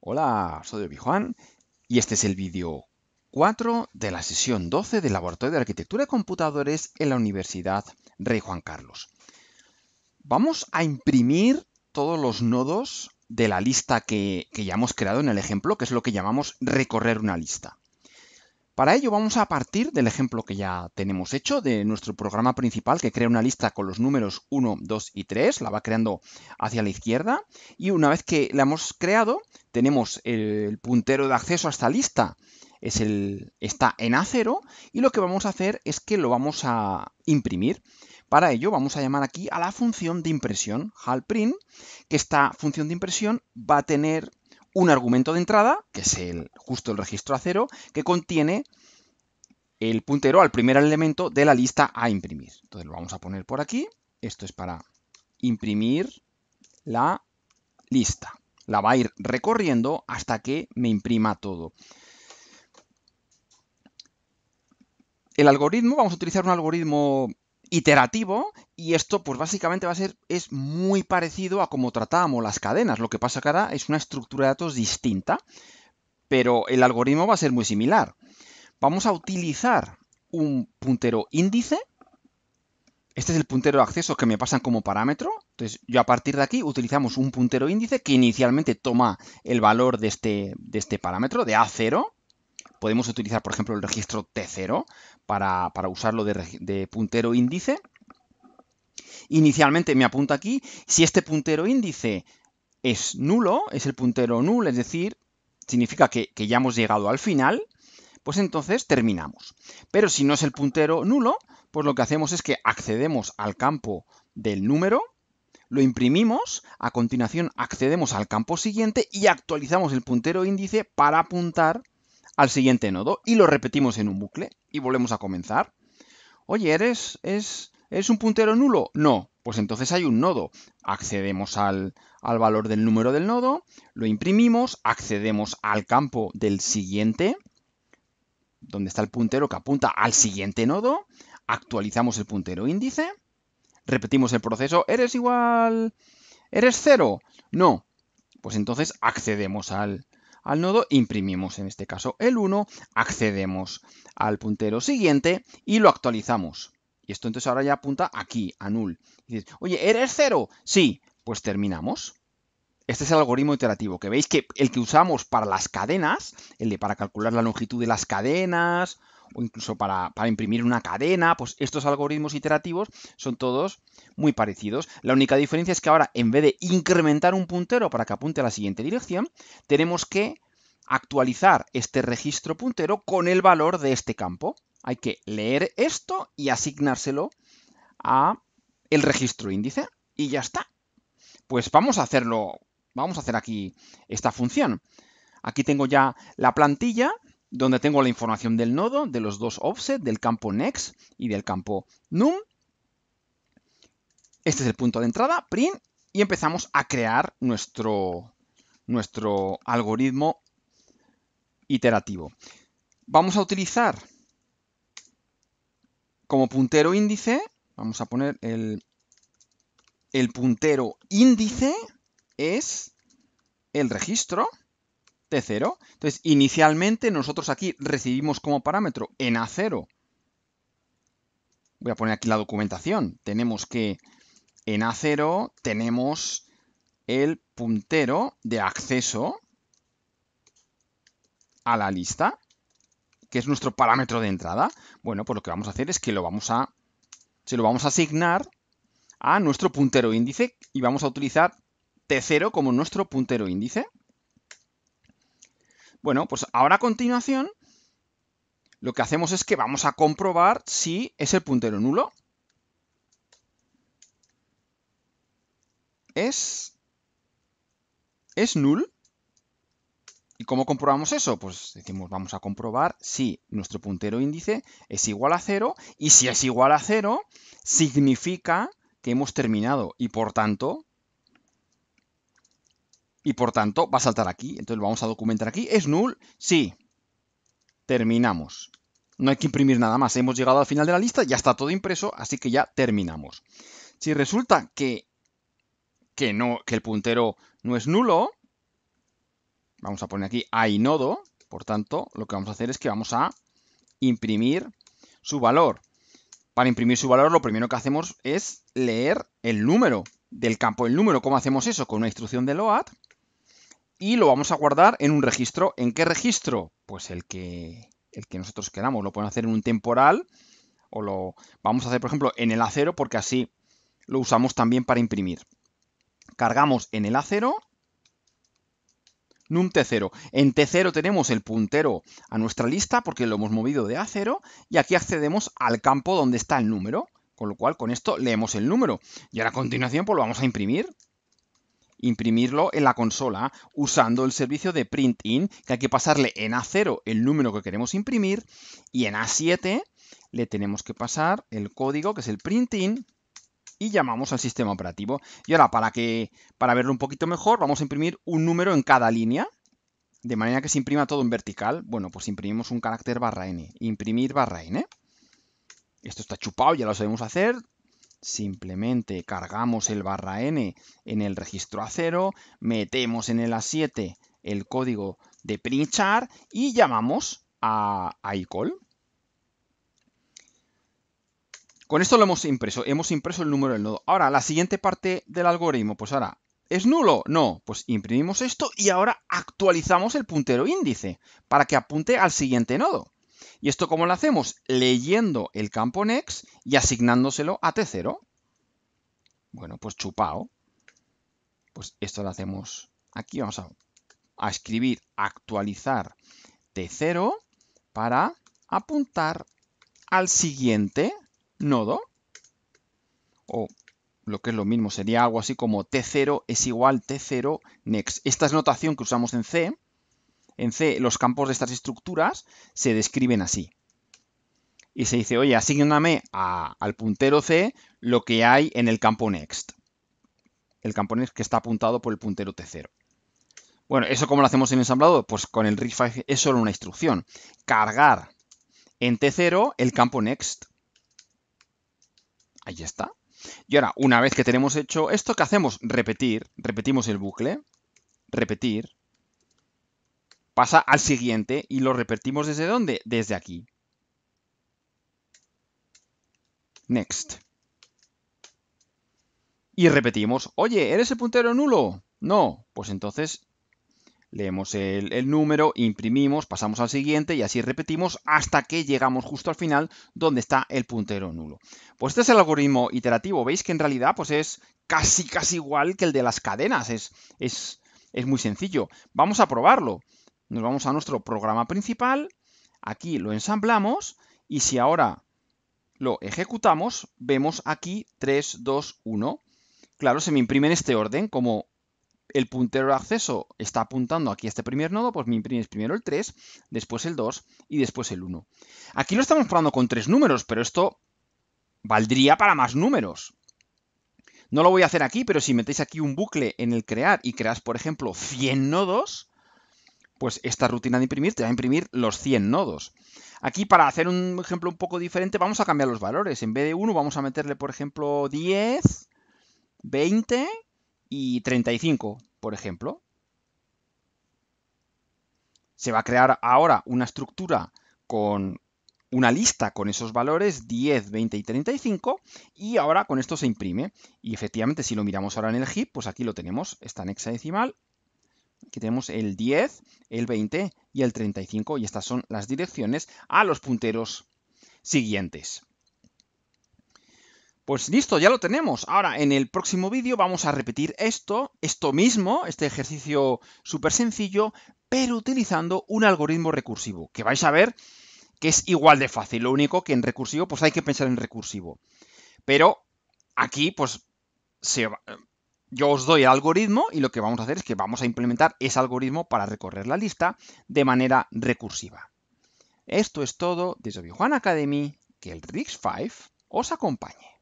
Hola, soy Obi Juan y este es el vídeo 4 de la sesión 12 del Laboratorio de Arquitectura de Computadores en la Universidad Rey Juan Carlos. Vamos a imprimir todos los nodos de la lista que ya hemos creado en el ejemplo, que es lo que llamamos recorrer una lista. Para ello vamos a partir del ejemplo que ya tenemos hecho de nuestro programa principal que crea una lista con los números 1, 2 y 3, la va creando hacia la izquierda y una vez que la hemos creado tenemos el puntero de acceso a esta lista, es el, está en acero 0 y lo que vamos a hacer es que lo vamos a imprimir. Para ello vamos a llamar aquí a la función de impresión, halprint, que esta función de impresión va a tener un argumento de entrada, que es el, justo el registro a cero, que contiene el puntero al primer elemento de la lista a imprimir. Entonces lo vamos a poner por aquí. Esto es para imprimir la lista. La va a ir recorriendo hasta que me imprima todo. El algoritmo, vamos a utilizar un algoritmo iterativo y esto pues básicamente va a ser es muy parecido a como tratábamos las cadenas, lo que pasa que ahora es una estructura de datos distinta, pero el algoritmo va a ser muy similar. Vamos a utilizar un puntero índice, este es el puntero de acceso que me pasan como parámetro, entonces yo a partir de aquí utilizamos un puntero índice que inicialmente toma el valor de este, de este parámetro, de A0, podemos utilizar, por ejemplo, el registro T0 para, usarlo de, puntero índice. Inicialmente me apunto aquí. Si este puntero índice es nulo, es el puntero nulo es decir, significa que, ya hemos llegado al final, pues entonces terminamos. Pero si no es el puntero nulo, pues lo que hacemos es que accedemos al campo del número, lo imprimimos, a continuación accedemos al campo siguiente y actualizamos el puntero índice para apuntar al siguiente nodo y lo repetimos en un bucle y volvemos a comenzar. Oye, ¿eres, es, un puntero nulo? No, pues entonces hay un nodo. Accedemos al, al valor del número del nodo, lo imprimimos, accedemos al campo del siguiente, donde está el puntero que apunta al siguiente nodo, actualizamos el puntero índice, repetimos el proceso, ¿eres igual? ¿Eres cero? No. Pues entonces accedemos al, al nodo, imprimimos en este caso el 1, accedemos al puntero siguiente y lo actualizamos. Y esto entonces ahora ya apunta aquí, a null. oye, ¿eres cero? Sí, pues terminamos. Este es el algoritmo iterativo, que veis que el que usamos para las cadenas, el de para calcular la longitud de las cadenas incluso para, imprimir una cadena, pues estos algoritmos iterativos son todos muy parecidos. La única diferencia es que ahora, en vez de incrementar un puntero para que apunte a la siguiente dirección, tenemos que actualizar este registro puntero con el valor de este campo. Hay que leer esto y asignárselo a el registro índice y ya está. Pues vamos a hacerlo, vamos a hacer aquí esta función. Aquí tengo ya la plantilla donde tengo la información del nodo, de los dos offset, del campo next y del campo num. Este es el punto de entrada, print, y empezamos a crear nuestro, nuestro algoritmo iterativo. Vamos a utilizar como puntero índice, vamos a poner el, el puntero índice, es el registro, T0. Entonces, inicialmente nosotros aquí recibimos como parámetro en A0. Voy a poner aquí la documentación. Tenemos que en A0 tenemos el puntero de acceso a la lista, que es nuestro parámetro de entrada. Bueno, pues lo que vamos a hacer es que lo vamos a, se lo vamos a asignar a nuestro puntero índice y vamos a utilizar T0 como nuestro puntero índice. Bueno, pues ahora a continuación lo que hacemos es que vamos a comprobar si es el puntero nulo. Es, es null. ¿Y cómo comprobamos eso? Pues decimos, vamos a comprobar si nuestro puntero índice es igual a cero y si es igual a cero significa que hemos terminado y por tanto y por tanto va a saltar aquí. Entonces lo vamos a documentar aquí. ¿Es null? Sí. Terminamos. No hay que imprimir nada más. Hemos llegado al final de la lista, ya está todo impreso, así que ya terminamos. Si resulta que, que, no, que el puntero no es nulo, vamos a poner aquí hay nodo, por tanto, lo que vamos a hacer es que vamos a imprimir su valor. Para imprimir su valor, lo primero que hacemos es leer el número del campo el número. ¿Cómo hacemos eso? Con una instrucción de load y lo vamos a guardar en un registro. ¿En qué registro? Pues el que, el que nosotros queramos. Lo pueden hacer en un temporal o lo vamos a hacer, por ejemplo, en el acero porque así lo usamos también para imprimir. Cargamos en el acero num T0. En T0 tenemos el puntero a nuestra lista porque lo hemos movido de acero. y aquí accedemos al campo donde está el número. Con lo cual, con esto leemos el número. Y ahora a continuación pues lo vamos a imprimir imprimirlo en la consola usando el servicio de print que hay que pasarle en A0 el número que queremos imprimir y en A7 le tenemos que pasar el código que es el print y llamamos al sistema operativo. Y ahora para que para verlo un poquito mejor vamos a imprimir un número en cada línea de manera que se imprima todo en vertical. Bueno, pues imprimimos un carácter barra n, imprimir barra n. Esto está chupado, ya lo sabemos hacer, Simplemente cargamos el barra N en el registro A0, metemos en el A7 el código de PRINCHAR y llamamos a, a iCall. Con esto lo hemos impreso, hemos impreso el número del nodo. Ahora, la siguiente parte del algoritmo, pues ahora, ¿es nulo? No, pues imprimimos esto y ahora actualizamos el puntero índice para que apunte al siguiente nodo. ¿Y esto cómo lo hacemos? Leyendo el campo next y asignándoselo a T0. Bueno, pues chupao. Pues esto lo hacemos aquí. Vamos a, a escribir actualizar T0 para apuntar al siguiente nodo. O lo que es lo mismo, sería algo así como T0 es igual T0 next. Esta es notación que usamos en C en C, los campos de estas estructuras se describen así. Y se dice, oye, asígname al puntero C lo que hay en el campo next. El campo next que está apuntado por el puntero T0. Bueno, ¿eso cómo lo hacemos en ensamblado? Pues con el RIF es solo una instrucción. Cargar en T0 el campo next. Ahí está. Y ahora, una vez que tenemos hecho esto, ¿qué hacemos? Repetir. Repetimos el bucle. Repetir pasa al siguiente y lo repetimos desde dónde? Desde aquí. Next. Y repetimos, oye, ¿eres el puntero nulo? No, pues entonces leemos el, número, imprimimos, pasamos al siguiente y así repetimos hasta que llegamos justo al final donde está el puntero nulo. Pues este es el algoritmo iterativo, veis que en realidad pues es casi casi igual que el de las cadenas, es, es, es muy sencillo. Vamos a probarlo nos vamos a nuestro programa principal, aquí lo ensamblamos y si ahora lo ejecutamos, vemos aquí 3, 2, 1. Claro, se me imprime en este orden, como el puntero de acceso está apuntando aquí a este primer nodo, pues me imprime primero el 3, después el 2 y después el 1. Aquí lo estamos probando con tres números, pero esto valdría para más números. No lo voy a hacer aquí, pero si metéis aquí un bucle en el crear y creas, por ejemplo, 100 nodos, pues esta rutina de imprimir te va a imprimir los 100 nodos. Aquí para hacer un ejemplo un poco diferente vamos a cambiar los valores. En vez de 1 vamos a meterle por ejemplo 10, 20 y 35, por ejemplo. Se va a crear ahora una estructura con una lista con esos valores 10, 20 y 35 y ahora con esto se imprime. Y efectivamente si lo miramos ahora en el heap, pues aquí lo tenemos, está en hexadecimal. Aquí tenemos el 10, el 20 y el 35 y estas son las direcciones a los punteros siguientes. Pues listo, ya lo tenemos. Ahora, en el próximo vídeo vamos a repetir esto, esto mismo, este ejercicio súper sencillo, pero utilizando un algoritmo recursivo, que vais a ver que es igual de fácil. Lo único que en recursivo, pues hay que pensar en recursivo. Pero aquí, pues, se, yo os doy el algoritmo y lo que vamos a hacer es que vamos a implementar ese algoritmo para recorrer la lista de manera recursiva. Esto es todo desde Juan Academy, que el RIX5 os acompañe.